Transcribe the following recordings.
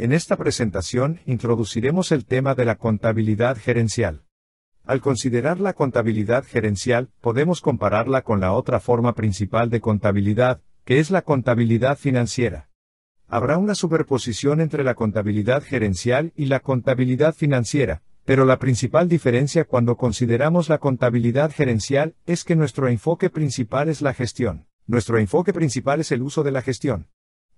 En esta presentación introduciremos el tema de la contabilidad gerencial. Al considerar la contabilidad gerencial, podemos compararla con la otra forma principal de contabilidad, que es la contabilidad financiera. Habrá una superposición entre la contabilidad gerencial y la contabilidad financiera, pero la principal diferencia cuando consideramos la contabilidad gerencial es que nuestro enfoque principal es la gestión. Nuestro enfoque principal es el uso de la gestión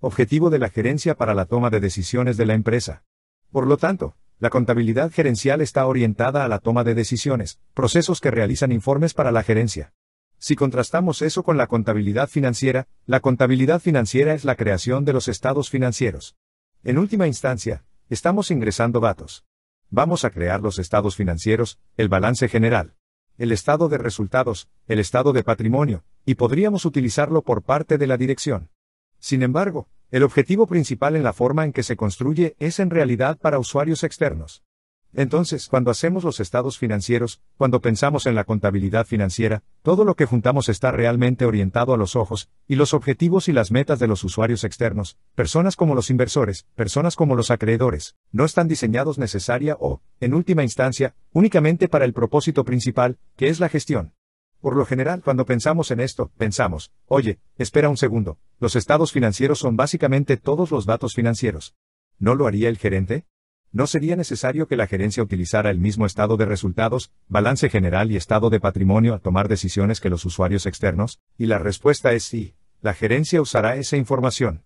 objetivo de la gerencia para la toma de decisiones de la empresa. Por lo tanto, la contabilidad gerencial está orientada a la toma de decisiones, procesos que realizan informes para la gerencia. Si contrastamos eso con la contabilidad financiera, la contabilidad financiera es la creación de los estados financieros. En última instancia, estamos ingresando datos. Vamos a crear los estados financieros, el balance general, el estado de resultados, el estado de patrimonio, y podríamos utilizarlo por parte de la dirección. Sin embargo, el objetivo principal en la forma en que se construye es en realidad para usuarios externos. Entonces, cuando hacemos los estados financieros, cuando pensamos en la contabilidad financiera, todo lo que juntamos está realmente orientado a los ojos, y los objetivos y las metas de los usuarios externos, personas como los inversores, personas como los acreedores, no están diseñados necesaria o, en última instancia, únicamente para el propósito principal, que es la gestión. Por lo general, cuando pensamos en esto, pensamos, oye, espera un segundo, los estados financieros son básicamente todos los datos financieros. ¿No lo haría el gerente? ¿No sería necesario que la gerencia utilizara el mismo estado de resultados, balance general y estado de patrimonio a tomar decisiones que los usuarios externos? Y la respuesta es sí, la gerencia usará esa información.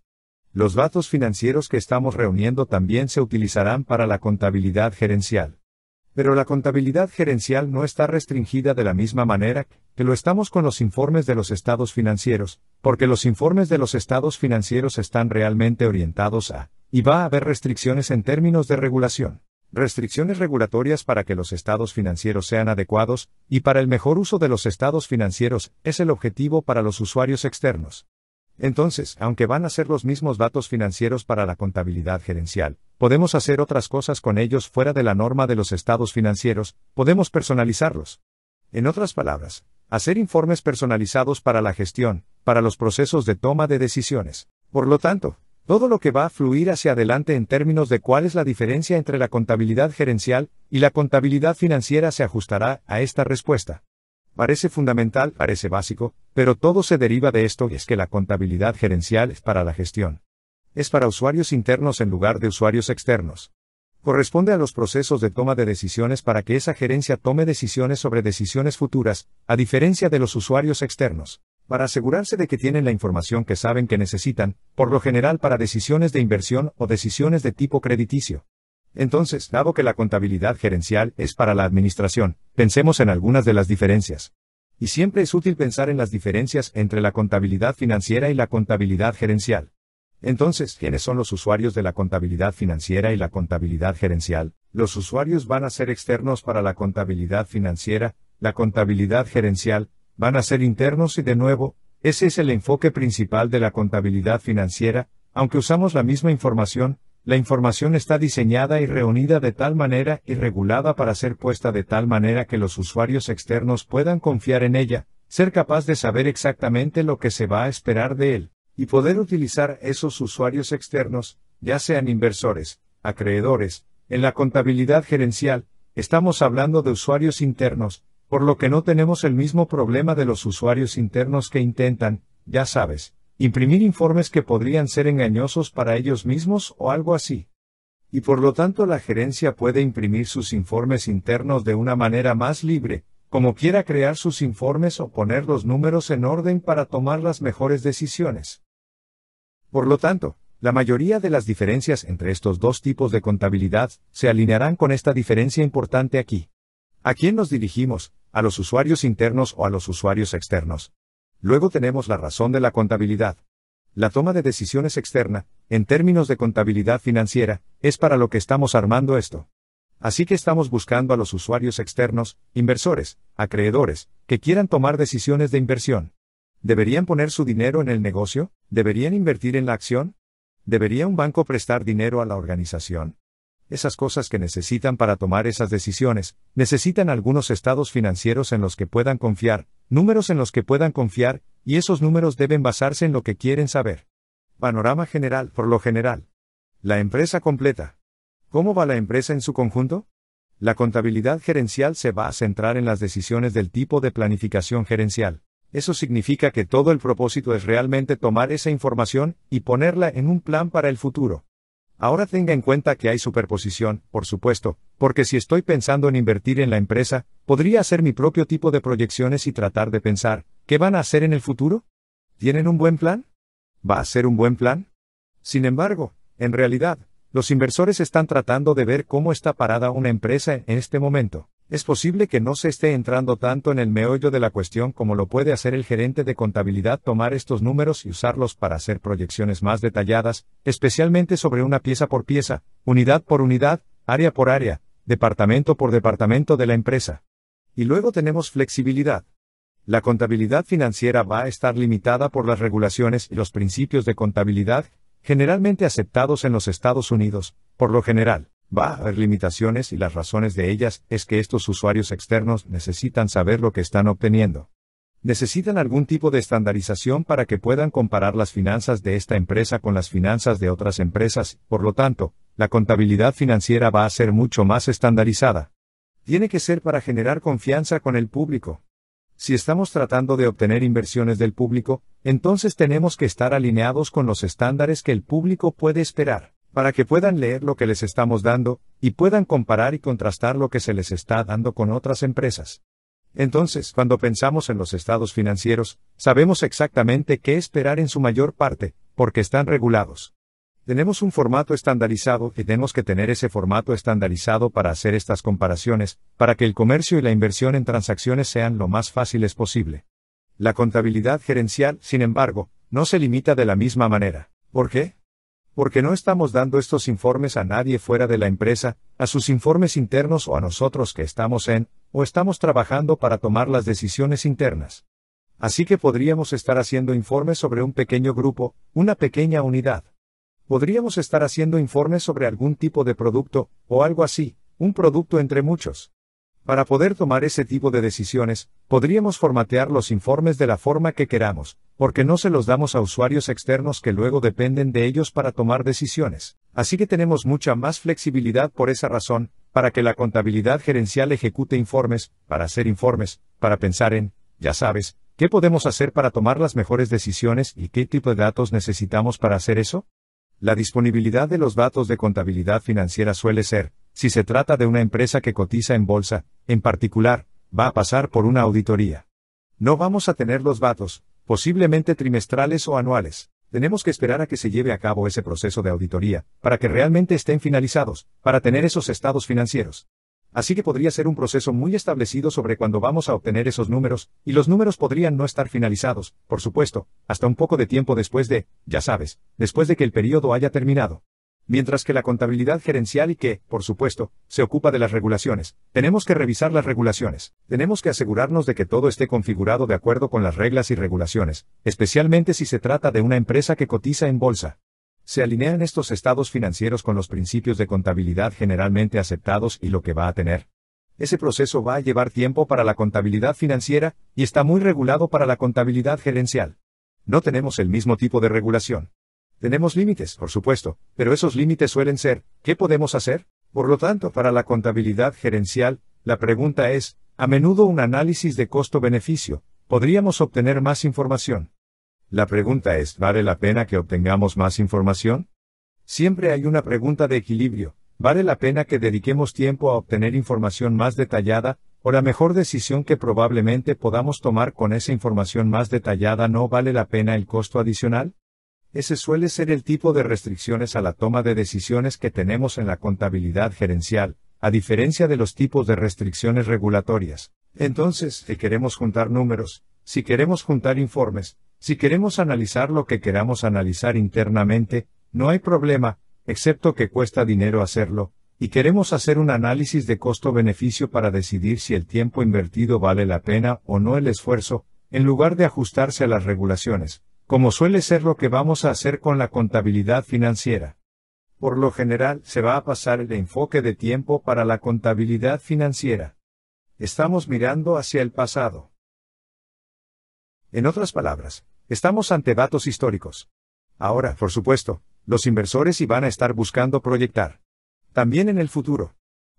Los datos financieros que estamos reuniendo también se utilizarán para la contabilidad gerencial. Pero la contabilidad gerencial no está restringida de la misma manera que lo estamos con los informes de los estados financieros, porque los informes de los estados financieros están realmente orientados a, y va a haber restricciones en términos de regulación restricciones regulatorias para que los estados financieros sean adecuados, y para el mejor uso de los estados financieros, es el objetivo para los usuarios externos. Entonces, aunque van a ser los mismos datos financieros para la contabilidad gerencial, podemos hacer otras cosas con ellos fuera de la norma de los estados financieros, podemos personalizarlos. En otras palabras, hacer informes personalizados para la gestión, para los procesos de toma de decisiones. Por lo tanto, todo lo que va a fluir hacia adelante en términos de cuál es la diferencia entre la contabilidad gerencial y la contabilidad financiera se ajustará a esta respuesta. Parece fundamental, parece básico, pero todo se deriva de esto y es que la contabilidad gerencial es para la gestión. Es para usuarios internos en lugar de usuarios externos. Corresponde a los procesos de toma de decisiones para que esa gerencia tome decisiones sobre decisiones futuras, a diferencia de los usuarios externos. Para asegurarse de que tienen la información que saben que necesitan, por lo general para decisiones de inversión o decisiones de tipo crediticio. Entonces, dado que la contabilidad gerencial es para la administración, pensemos en algunas de las diferencias. Y siempre es útil pensar en las diferencias entre la contabilidad financiera y la contabilidad gerencial. Entonces, ¿quiénes son los usuarios de la contabilidad financiera y la contabilidad gerencial? Los usuarios van a ser externos para la contabilidad financiera, la contabilidad gerencial, van a ser internos y de nuevo, ese es el enfoque principal de la contabilidad financiera, aunque usamos la misma información, la información está diseñada y reunida de tal manera y regulada para ser puesta de tal manera que los usuarios externos puedan confiar en ella, ser capaz de saber exactamente lo que se va a esperar de él, y poder utilizar esos usuarios externos, ya sean inversores, acreedores, en la contabilidad gerencial, estamos hablando de usuarios internos, por lo que no tenemos el mismo problema de los usuarios internos que intentan, ya sabes, imprimir informes que podrían ser engañosos para ellos mismos o algo así. Y por lo tanto la gerencia puede imprimir sus informes internos de una manera más libre, como quiera crear sus informes o poner los números en orden para tomar las mejores decisiones. Por lo tanto, la mayoría de las diferencias entre estos dos tipos de contabilidad se alinearán con esta diferencia importante aquí. ¿A quién nos dirigimos? ¿A los usuarios internos o a los usuarios externos? Luego tenemos la razón de la contabilidad. La toma de decisiones externa, en términos de contabilidad financiera, es para lo que estamos armando esto. Así que estamos buscando a los usuarios externos, inversores, acreedores, que quieran tomar decisiones de inversión. ¿Deberían poner su dinero en el negocio? ¿Deberían invertir en la acción? ¿Debería un banco prestar dinero a la organización? esas cosas que necesitan para tomar esas decisiones, necesitan algunos estados financieros en los que puedan confiar, números en los que puedan confiar, y esos números deben basarse en lo que quieren saber. Panorama general, por lo general. La empresa completa. ¿Cómo va la empresa en su conjunto? La contabilidad gerencial se va a centrar en las decisiones del tipo de planificación gerencial. Eso significa que todo el propósito es realmente tomar esa información y ponerla en un plan para el futuro. Ahora tenga en cuenta que hay superposición, por supuesto, porque si estoy pensando en invertir en la empresa, podría hacer mi propio tipo de proyecciones y tratar de pensar, ¿qué van a hacer en el futuro? ¿Tienen un buen plan? ¿Va a ser un buen plan? Sin embargo, en realidad, los inversores están tratando de ver cómo está parada una empresa en este momento. Es posible que no se esté entrando tanto en el meollo de la cuestión como lo puede hacer el gerente de contabilidad tomar estos números y usarlos para hacer proyecciones más detalladas, especialmente sobre una pieza por pieza, unidad por unidad, área por área, departamento por departamento de la empresa. Y luego tenemos flexibilidad. La contabilidad financiera va a estar limitada por las regulaciones y los principios de contabilidad generalmente aceptados en los Estados Unidos, por lo general. Va a haber limitaciones y las razones de ellas es que estos usuarios externos necesitan saber lo que están obteniendo. Necesitan algún tipo de estandarización para que puedan comparar las finanzas de esta empresa con las finanzas de otras empresas, por lo tanto, la contabilidad financiera va a ser mucho más estandarizada. Tiene que ser para generar confianza con el público. Si estamos tratando de obtener inversiones del público, entonces tenemos que estar alineados con los estándares que el público puede esperar para que puedan leer lo que les estamos dando, y puedan comparar y contrastar lo que se les está dando con otras empresas. Entonces, cuando pensamos en los estados financieros, sabemos exactamente qué esperar en su mayor parte, porque están regulados. Tenemos un formato estandarizado y tenemos que tener ese formato estandarizado para hacer estas comparaciones, para que el comercio y la inversión en transacciones sean lo más fáciles posible. La contabilidad gerencial, sin embargo, no se limita de la misma manera. ¿Por qué? porque no estamos dando estos informes a nadie fuera de la empresa, a sus informes internos o a nosotros que estamos en, o estamos trabajando para tomar las decisiones internas. Así que podríamos estar haciendo informes sobre un pequeño grupo, una pequeña unidad. Podríamos estar haciendo informes sobre algún tipo de producto, o algo así, un producto entre muchos. Para poder tomar ese tipo de decisiones, podríamos formatear los informes de la forma que queramos, porque no se los damos a usuarios externos que luego dependen de ellos para tomar decisiones. Así que tenemos mucha más flexibilidad por esa razón, para que la contabilidad gerencial ejecute informes, para hacer informes, para pensar en, ya sabes, qué podemos hacer para tomar las mejores decisiones y qué tipo de datos necesitamos para hacer eso. La disponibilidad de los datos de contabilidad financiera suele ser, si se trata de una empresa que cotiza en bolsa, en particular, va a pasar por una auditoría. No vamos a tener los datos, posiblemente trimestrales o anuales. Tenemos que esperar a que se lleve a cabo ese proceso de auditoría, para que realmente estén finalizados, para tener esos estados financieros. Así que podría ser un proceso muy establecido sobre cuándo vamos a obtener esos números, y los números podrían no estar finalizados, por supuesto, hasta un poco de tiempo después de, ya sabes, después de que el periodo haya terminado. Mientras que la contabilidad gerencial y que, por supuesto, se ocupa de las regulaciones, tenemos que revisar las regulaciones, tenemos que asegurarnos de que todo esté configurado de acuerdo con las reglas y regulaciones, especialmente si se trata de una empresa que cotiza en bolsa. Se alinean estos estados financieros con los principios de contabilidad generalmente aceptados y lo que va a tener. Ese proceso va a llevar tiempo para la contabilidad financiera, y está muy regulado para la contabilidad gerencial. No tenemos el mismo tipo de regulación. Tenemos límites, por supuesto, pero esos límites suelen ser, ¿qué podemos hacer? Por lo tanto, para la contabilidad gerencial, la pregunta es, a menudo un análisis de costo-beneficio, ¿podríamos obtener más información? La pregunta es, ¿vale la pena que obtengamos más información? Siempre hay una pregunta de equilibrio, ¿vale la pena que dediquemos tiempo a obtener información más detallada, o la mejor decisión que probablemente podamos tomar con esa información más detallada no vale la pena el costo adicional? Ese suele ser el tipo de restricciones a la toma de decisiones que tenemos en la contabilidad gerencial, a diferencia de los tipos de restricciones regulatorias. Entonces, si queremos juntar números, si queremos juntar informes, si queremos analizar lo que queramos analizar internamente, no hay problema, excepto que cuesta dinero hacerlo, y queremos hacer un análisis de costo-beneficio para decidir si el tiempo invertido vale la pena o no el esfuerzo, en lugar de ajustarse a las regulaciones como suele ser lo que vamos a hacer con la contabilidad financiera. Por lo general, se va a pasar el enfoque de tiempo para la contabilidad financiera. Estamos mirando hacia el pasado. En otras palabras, estamos ante datos históricos. Ahora, por supuesto, los inversores iban a estar buscando proyectar. También en el futuro.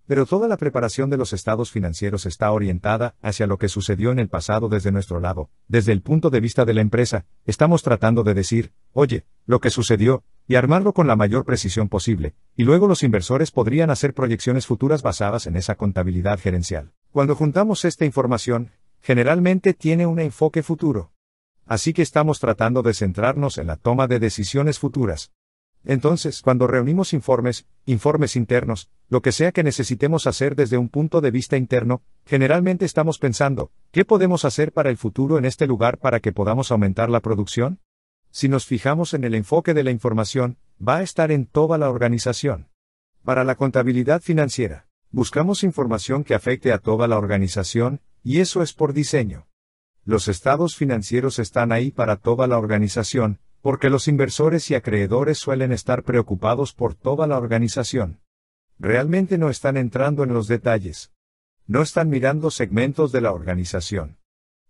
Pero toda la preparación de los estados financieros está orientada hacia lo que sucedió en el pasado desde nuestro lado, desde el punto de vista de la empresa, estamos tratando de decir, oye, lo que sucedió, y armarlo con la mayor precisión posible, y luego los inversores podrían hacer proyecciones futuras basadas en esa contabilidad gerencial. Cuando juntamos esta información, generalmente tiene un enfoque futuro. Así que estamos tratando de centrarnos en la toma de decisiones futuras. Entonces, cuando reunimos informes, informes internos, lo que sea que necesitemos hacer desde un punto de vista interno, generalmente estamos pensando, ¿qué podemos hacer para el futuro en este lugar para que podamos aumentar la producción? Si nos fijamos en el enfoque de la información, va a estar en toda la organización. Para la contabilidad financiera, buscamos información que afecte a toda la organización, y eso es por diseño. Los estados financieros están ahí para toda la organización, porque los inversores y acreedores suelen estar preocupados por toda la organización. Realmente no están entrando en los detalles. No están mirando segmentos de la organización.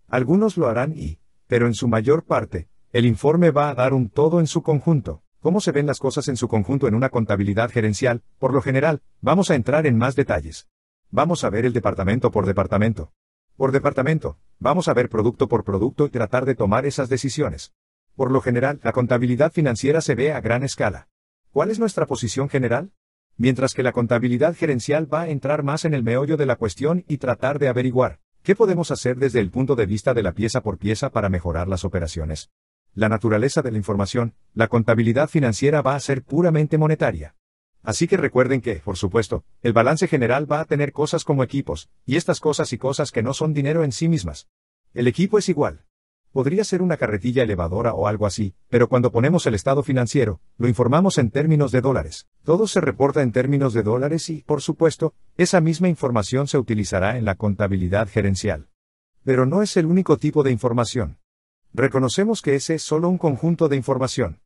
Algunos lo harán y, pero en su mayor parte, el informe va a dar un todo en su conjunto. ¿Cómo se ven las cosas en su conjunto en una contabilidad gerencial? Por lo general, vamos a entrar en más detalles. Vamos a ver el departamento por departamento. Por departamento, vamos a ver producto por producto y tratar de tomar esas decisiones. Por lo general, la contabilidad financiera se ve a gran escala. ¿Cuál es nuestra posición general? mientras que la contabilidad gerencial va a entrar más en el meollo de la cuestión y tratar de averiguar qué podemos hacer desde el punto de vista de la pieza por pieza para mejorar las operaciones. La naturaleza de la información, la contabilidad financiera va a ser puramente monetaria. Así que recuerden que, por supuesto, el balance general va a tener cosas como equipos, y estas cosas y cosas que no son dinero en sí mismas. El equipo es igual podría ser una carretilla elevadora o algo así, pero cuando ponemos el estado financiero, lo informamos en términos de dólares. Todo se reporta en términos de dólares y, por supuesto, esa misma información se utilizará en la contabilidad gerencial. Pero no es el único tipo de información. Reconocemos que ese es solo un conjunto de información.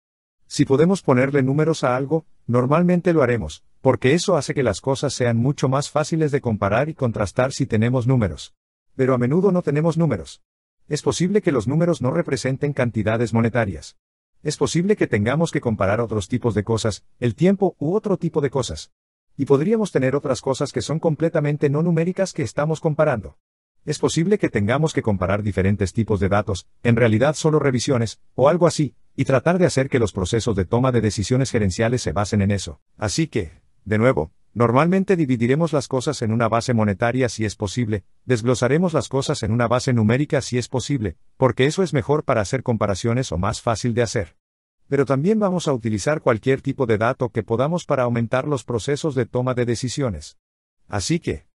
Si podemos ponerle números a algo, normalmente lo haremos, porque eso hace que las cosas sean mucho más fáciles de comparar y contrastar si tenemos números. Pero a menudo no tenemos números. Es posible que los números no representen cantidades monetarias. Es posible que tengamos que comparar otros tipos de cosas, el tiempo u otro tipo de cosas. Y podríamos tener otras cosas que son completamente no numéricas que estamos comparando. Es posible que tengamos que comparar diferentes tipos de datos, en realidad solo revisiones, o algo así, y tratar de hacer que los procesos de toma de decisiones gerenciales se basen en eso. Así que, de nuevo, Normalmente dividiremos las cosas en una base monetaria si es posible, desglosaremos las cosas en una base numérica si es posible, porque eso es mejor para hacer comparaciones o más fácil de hacer. Pero también vamos a utilizar cualquier tipo de dato que podamos para aumentar los procesos de toma de decisiones. Así que,